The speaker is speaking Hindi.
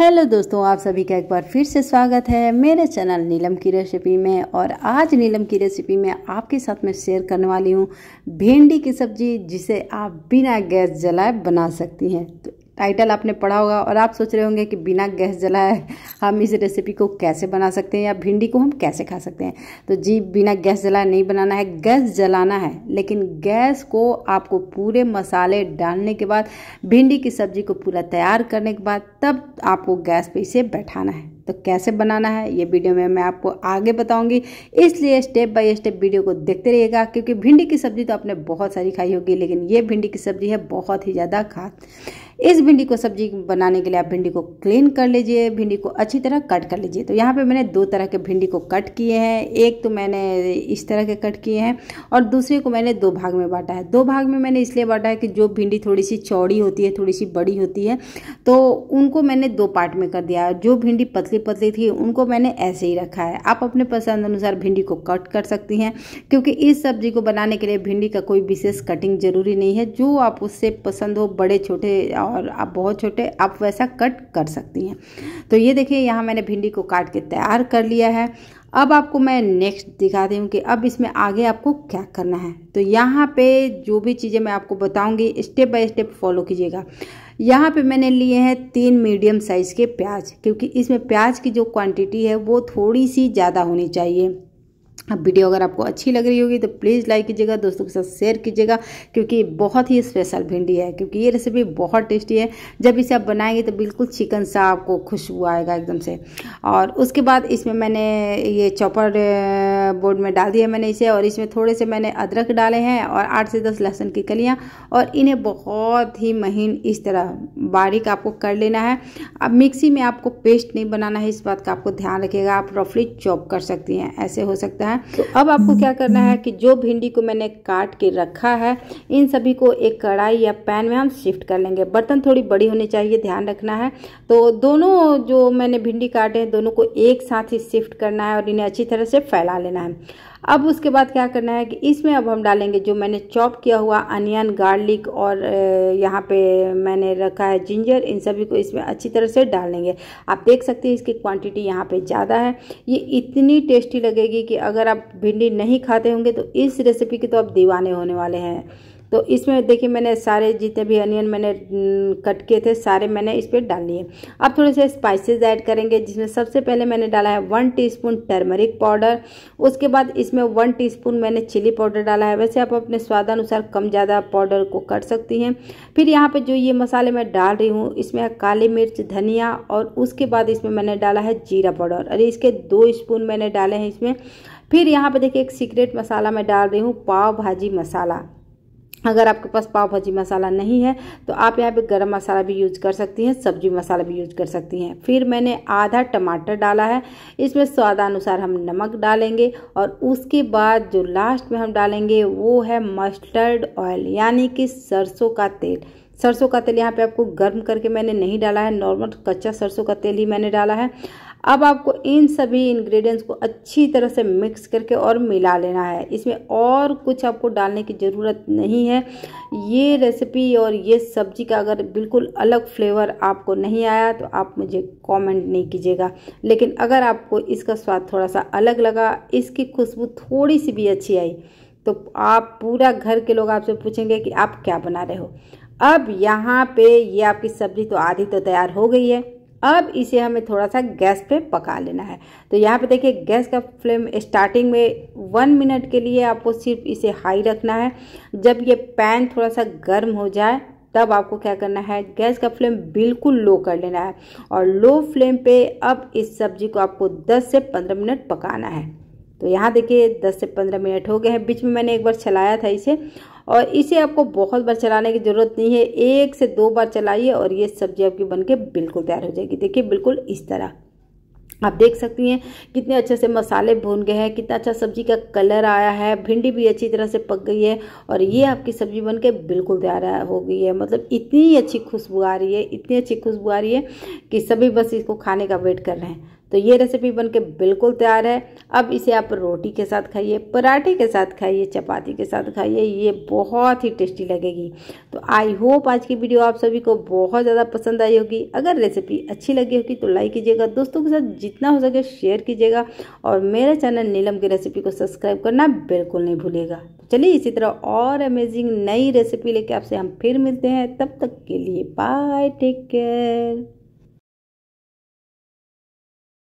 हेलो दोस्तों आप सभी का एक बार फिर से स्वागत है मेरे चैनल नीलम की रेसिपी में और आज नीलम की रेसिपी में आपके साथ मैं शेयर करने वाली हूँ भिंडी की सब्जी जिसे आप बिना गैस जलाए बना सकती हैं तो टाइटल आपने पढ़ा होगा और आप सोच रहे होंगे कि बिना गैस जलाए हम इस रेसिपी को कैसे बना सकते हैं या भिंडी को हम कैसे खा सकते हैं तो जी बिना गैस जलाए नहीं बनाना है गैस जलाना है लेकिन गैस को आपको पूरे मसाले डालने के बाद भिंडी की सब्जी को पूरा तैयार करने के बाद तब आपको गैस पर इसे बैठाना है तो कैसे बनाना है ये वीडियो में मैं आपको आगे बताऊंगी इसलिए स्टेप बाय स्टेप वीडियो को देखते रहिएगा क्योंकि भिंडी की सब्ज़ी तो आपने बहुत सारी खाई होगी लेकिन ये भिंडी की सब्ज़ी है बहुत ही ज़्यादा खास इस भिंडी को सब्जी बनाने के लिए आप भिंडी को क्लीन कर लीजिए भिंडी को अच्छी तरह कट कर लीजिए तो यहाँ पे मैंने दो तरह के भिंडी को कट किए हैं एक तो मैंने इस तरह के कट किए हैं और दूसरे को मैंने दो भाग में बांटा है दो भाग में मैंने इसलिए बांटा है कि जो भिंडी थोड़ी सी चौड़ी होती है थोड़ी सी बड़ी होती है तो उनको मैंने दो पार्ट में कर दिया जो भिंडी पतली पतली पतली थी उनको मैंने ऐसे ही रखा है आप अपने पसंद अनुसार भिंडी को कट कर सकती हैं क्योंकि इस सब्जी को बनाने के लिए भिंडी का कोई विशेष कटिंग ज़रूरी नहीं है जो आप उससे पसंद हो बड़े छोटे और आप बहुत छोटे आप वैसा कट कर सकती हैं तो ये देखिए यहाँ मैंने भिंडी को काट के तैयार कर लिया है अब आपको मैं नेक्स्ट दिखाती हूँ कि अब इसमें आगे आपको क्या करना है तो यहाँ पे जो भी चीज़ें मैं आपको बताऊँगी स्टेप बाय स्टेप फॉलो कीजिएगा यहाँ पे मैंने लिए हैं तीन मीडियम साइज़ के प्याज क्योंकि इसमें प्याज की जो क्वांटिटी है वो थोड़ी सी ज़्यादा होनी चाहिए अब वीडियो अगर आपको अच्छी लग रही होगी तो प्लीज़ लाइक कीजिएगा दोस्तों के साथ शेयर कीजिएगा क्योंकि बहुत ही स्पेशल भिंडी है क्योंकि ये रेसिपी बहुत टेस्टी है जब इसे आप बनाएंगे तो बिल्कुल चिकन सा आपको खुशबू आएगा एकदम से और उसके बाद इसमें मैंने ये चॉपर बोर्ड में डाल दिया मैंने इसे और इसमें थोड़े से मैंने अदरक डाले हैं और आठ से दस लहसुन की कलियाँ और इन्हें बहुत ही महीन इस तरह बारीक आपको कर लेना है अब मिक्सी में आपको पेस्ट नहीं बनाना है इस बात का आपको ध्यान रखिएगा आप रफली चॉप कर सकती हैं ऐसे हो सकता है है तो अब आपको क्या करना है कि जो भिंडी को मैंने काट के रखा है इन सभी को एक कढ़ाई या पैन में हम शिफ्ट कर लेंगे बर्तन थोड़ी बड़ी होनी चाहिए ध्यान रखना है तो दोनों जो मैंने भिंडी काटे हैं दोनों को एक साथ ही शिफ्ट करना है और इन्हें अच्छी तरह से फैला लेना है अब उसके बाद क्या करना है कि इसमें अब हम डालेंगे जो मैंने चॉप किया हुआ अनियन गार्लिक और यहाँ पे मैंने रखा है जिंजर इन सभी को इसमें अच्छी तरह से डालेंगे आप देख सकते हैं इसकी क्वांटिटी यहाँ पे ज़्यादा है ये इतनी टेस्टी लगेगी कि अगर अगर आप भिंडी नहीं खाते होंगे तो इस रेसिपी के तो आप दीवाने होने वाले हैं तो इसमें देखिए मैंने सारे जितने भी अनियन मैंने कट किए थे सारे मैंने इस पर डाल लिए अब थोड़े से स्पाइसेस ऐड करेंगे जिसमें सबसे पहले मैंने डाला है वन टीस्पून टर्मरिक पाउडर उसके बाद इसमें वन टीस्पून मैंने चिली पाउडर डाला है वैसे आप अपने स्वादानुसार कम ज़्यादा पाउडर को कर सकती हैं फिर यहाँ पर जो ये मसाले मैं डाल रही हूँ इसमें काली मिर्च धनिया और उसके बाद इसमें मैंने डाला है जीरा पाउडर अरे इसके दो स्पून मैंने डाले हैं इसमें फिर यहाँ पे देखिए एक सीक्रेट मसाला मैं डाल रही हूँ पाव भाजी मसाला अगर आपके पास पाव भाजी मसाला नहीं है तो आप यहाँ पे गरम मसाला भी यूज कर सकती हैं सब्जी मसाला भी यूज कर सकती हैं फिर मैंने आधा टमाटर डाला है इसमें स्वादानुसार हम नमक डालेंगे और उसके बाद जो लास्ट में हम डालेंगे वो है मस्टर्ड ऑयल यानी कि सरसों का तेल सरसों का तेल यहाँ पे आपको गर्म करके मैंने नहीं डाला है नॉर्मल कच्चा सरसों का तेल ही मैंने डाला है अब आपको इन सभी इंग्रेडिएंट्स को अच्छी तरह से मिक्स करके और मिला लेना है इसमें और कुछ आपको डालने की ज़रूरत नहीं है ये रेसिपी और ये सब्जी का अगर बिल्कुल अलग फ्लेवर आपको नहीं आया तो आप मुझे कमेंट नहीं कीजिएगा लेकिन अगर आपको इसका स्वाद थोड़ा सा अलग लगा इसकी खुशबू थोड़ी सी भी अच्छी आई तो आप पूरा घर के लोग आपसे पूछेंगे कि आप क्या बना रहे हो अब यहाँ पे ये आपकी सब्ज़ी तो आधी तो तैयार हो गई है अब इसे हमें थोड़ा सा गैस पे पका लेना है तो यहाँ पे देखिए गैस का फ्लेम स्टार्टिंग में वन मिनट के लिए आपको सिर्फ इसे हाई रखना है जब ये पैन थोड़ा सा गर्म हो जाए तब आपको क्या करना है गैस का फ्लेम बिल्कुल लो कर लेना है और लो फ्लेम पे अब इस सब्जी को आपको 10 से 15 मिनट पकाना है तो यहाँ देखिए 10 से 15 मिनट हो गए हैं बीच में मैंने एक बार चलाया था इसे और इसे आपको बहुत बार चलाने की ज़रूरत नहीं है एक से दो बार चलाइए और ये सब्जी आपकी बन के बिल्कुल तैयार हो जाएगी देखिए बिल्कुल इस तरह आप देख सकती हैं कितने अच्छे से मसाले भून गए हैं कितना अच्छा सब्जी का कलर आया है भिंडी भी अच्छी तरह से पक गई है और ये आपकी सब्जी बन के बिल्कुल तैयार हो गई है मतलब इतनी अच्छी खुशबू आ रही है इतनी अच्छी खुशबू आ रही है कि सभी बस इसको खाने का वेट कर रहे हैं तो ये रेसिपी बनके बिल्कुल तैयार है अब इसे आप रोटी के साथ खाइए पराठे के साथ खाइए चपाती के साथ खाइए ये बहुत ही टेस्टी लगेगी तो आई होप आज की वीडियो आप सभी को बहुत ज़्यादा पसंद आई होगी अगर रेसिपी अच्छी लगी होगी तो लाइक कीजिएगा दोस्तों के साथ जितना हो सके शेयर कीजिएगा और मेरे चैनल नीलम की रेसिपी को सब्सक्राइब करना बिल्कुल नहीं भूलेगा तो चलिए इसी तरह और अमेजिंग नई रेसिपी लेके आपसे हम फिर मिलते हैं तब तक के लिए बाय टेक केयर